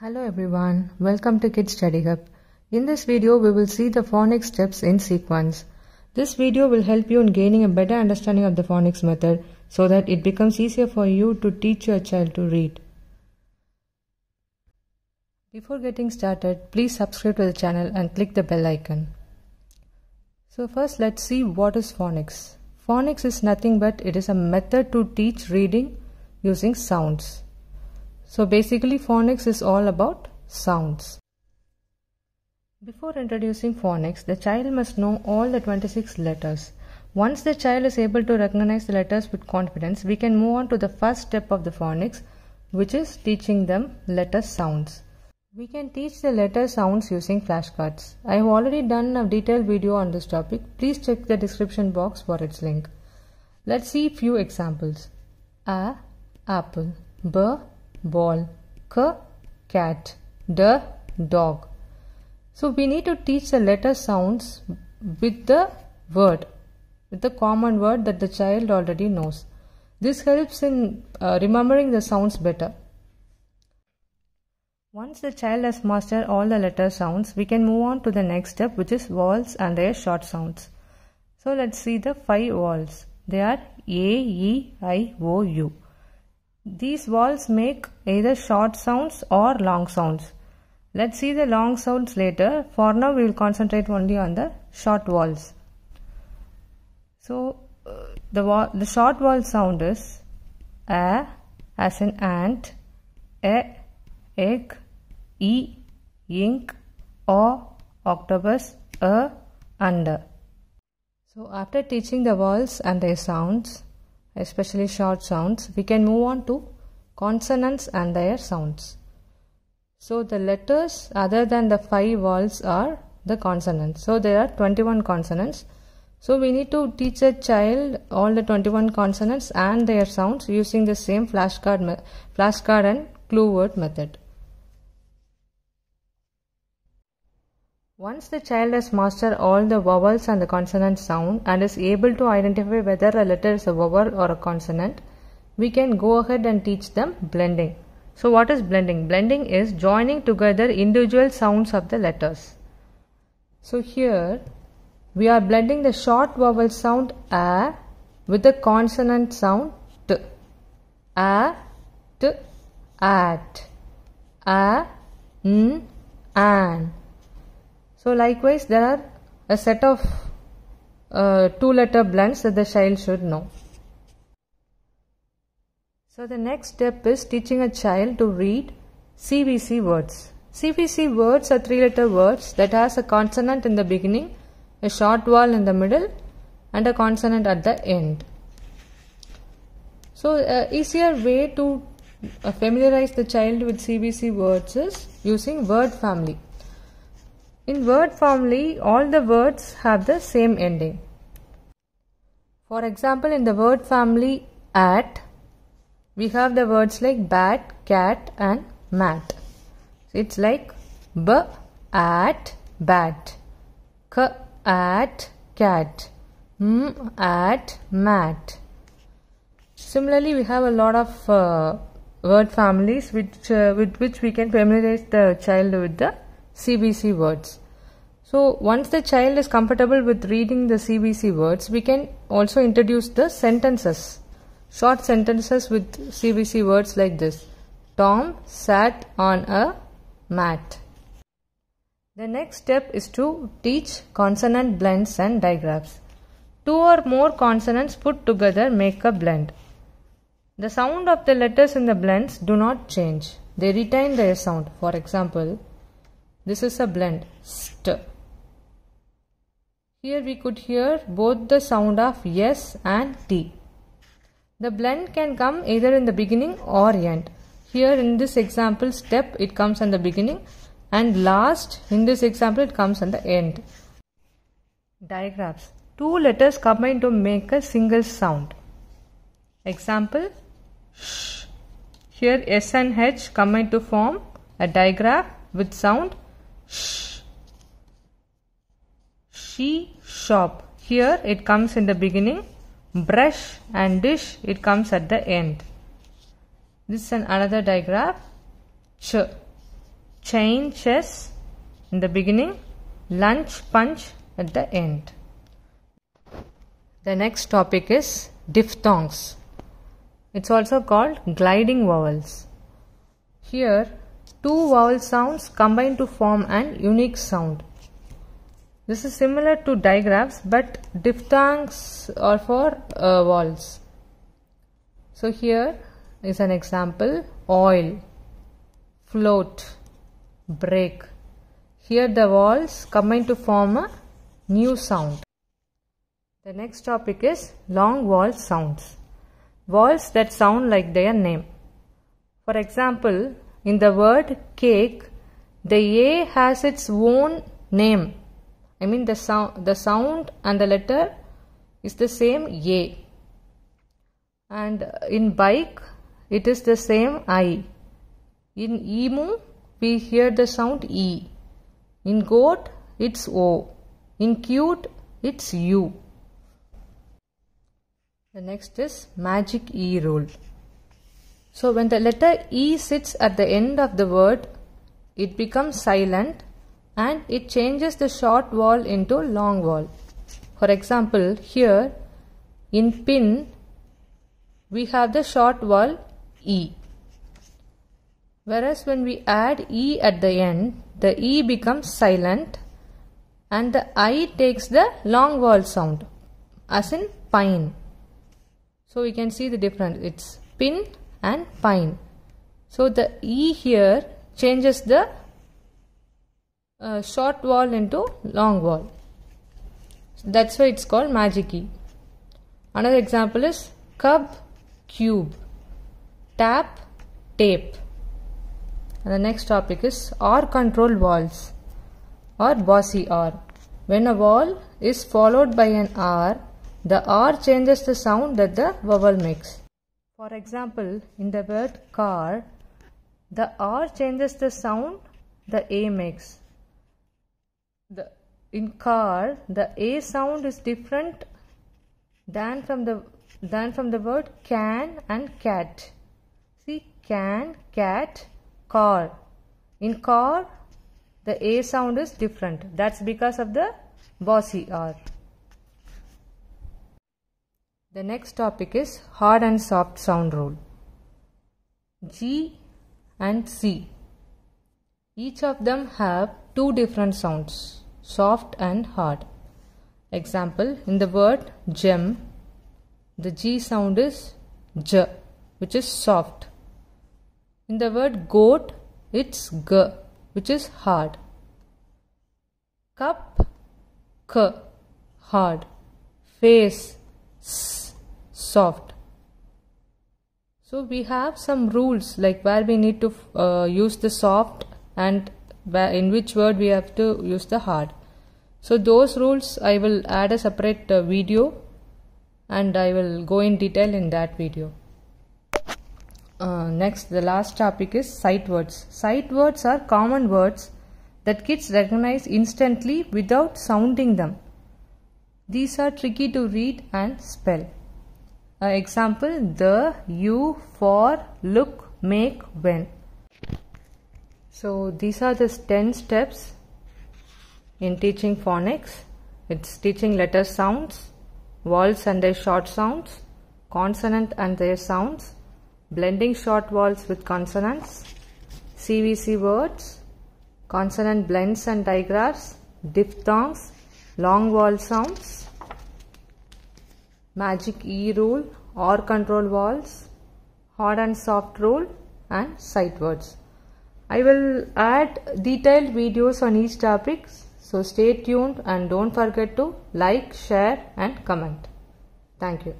Hello everyone, welcome to Kids Study Hub. In this video, we will see the phonics steps in sequence. This video will help you in gaining a better understanding of the phonics method so that it becomes easier for you to teach your child to read. Before getting started, please subscribe to the channel and click the bell icon. So first let's see what is phonics. Phonics is nothing but it is a method to teach reading using sounds. So basically phonics is all about sounds. Before introducing phonics, the child must know all the 26 letters. Once the child is able to recognize the letters with confidence, we can move on to the first step of the phonics, which is teaching them letter sounds. We can teach the letter sounds using flashcards. I have already done a detailed video on this topic. Please check the description box for its link. Let's see few examples. A apple, b ball, k, cat, d, dog. So we need to teach the letter sounds with the word, with the common word that the child already knows. This helps in uh, remembering the sounds better. Once the child has mastered all the letter sounds, we can move on to the next step which is vowels and their short sounds. So let's see the five vowels. They are A, E, I, O, U. These walls make either short sounds or long sounds. Let's see the long sounds later. For now, we will concentrate only on the short walls. So, uh, the, the short wall sound is A as in ant, E, egg, E, ink, O, octopus, A, under. So, after teaching the walls and their sounds, especially short sounds. We can move on to consonants and their sounds. So the letters other than the five vowels are the consonants. So there are 21 consonants. So we need to teach a child all the 21 consonants and their sounds using the same flashcard flashcard and clue word method. Once the child has mastered all the vowels and the consonant sound and is able to identify whether a letter is a vowel or a consonant, we can go ahead and teach them blending. So what is blending? Blending is joining together individual sounds of the letters. So here we are blending the short vowel sound a with the consonant sound t. A, t, at. A, n, an. So likewise there are a set of uh, two letter blends that the child should know. So the next step is teaching a child to read CVC words. CVC words are three letter words that has a consonant in the beginning, a short vowel in the middle and a consonant at the end. So uh, easier way to uh, familiarize the child with CVC words is using word family. In word family, all the words have the same ending. For example, in the word family at, we have the words like bat, cat and mat. So it's like b at bat, k at cat, m at mat. Similarly, we have a lot of uh, word families which uh, with which we can familiarize the child with the CBC words. So once the child is comfortable with reading the CBC words, we can also introduce the sentences, short sentences with CBC words like this. Tom sat on a mat. The next step is to teach consonant blends and digraphs. Two or more consonants put together make a blend. The sound of the letters in the blends do not change. They retain their sound. For example, this is a blend. St. Here we could hear both the sound of yes and t. The blend can come either in the beginning or end. Here in this example step it comes in the beginning and last in this example it comes in the end. Digraphs. Two letters combine to make a single sound. Example sh. Here S and H combine to form a digraph with sound she shop here it comes in the beginning brush and dish it comes at the end this is an another digraph ch chain chess in the beginning lunch punch at the end the next topic is diphthongs it's also called gliding vowels here two vowel sounds combine to form an unique sound this is similar to digraphs but diphthongs are for uh, vowels. So here is an example oil, float, break. Here the vowels combine to form a new sound. The next topic is long vowel sounds. Vowels that sound like their name. For example, in the word cake, the A has its own name I mean the sound the sound and the letter is the same A and in bike it is the same I. In emu we hear the sound E. In goat it's O. In cute it's U. The next is magic E rule. So when the letter E sits at the end of the word it becomes silent and it changes the short wall into long wall. For example, here in pin we have the short wall E. Whereas when we add E at the end, the E becomes silent and the I takes the long wall sound as in pine. So we can see the difference. It's pin and pine. So the E here changes the uh, short wall into long wall. So that's why it's called magic key. Another example is cup, cube, tap, tape. And the next topic is R control walls or bossy R. When a wall is followed by an R, the R changes the sound that the vowel makes. For example, in the word car, the R changes the sound the A makes the in car the a sound is different than from the than from the word can and cat see can cat car in car the a sound is different that's because of the bossy r the next topic is hard and soft sound rule g and c each of them have two different sounds, soft and hard. Example, in the word gem, the G sound is J, which is soft. In the word goat, it's G, which is hard. Cup, K, hard. Face, S, soft. So we have some rules like where we need to uh, use the soft and in which word we have to use the hard. So those rules I will add a separate uh, video and I will go in detail in that video. Uh, next the last topic is sight words. Sight words are common words that kids recognize instantly without sounding them. These are tricky to read and spell. Uh, example the, you, for, look, make, when. So these are the 10 steps in teaching phonics. It's teaching letter sounds, vowels and their short sounds, consonant and their sounds, blending short vowels with consonants, CVC words, consonant blends and digraphs, diphthongs, long vowel sounds, magic E rule or control vowels, hard and soft rule and sight words. I will add detailed videos on each topic. So stay tuned and don't forget to like, share and comment. Thank you.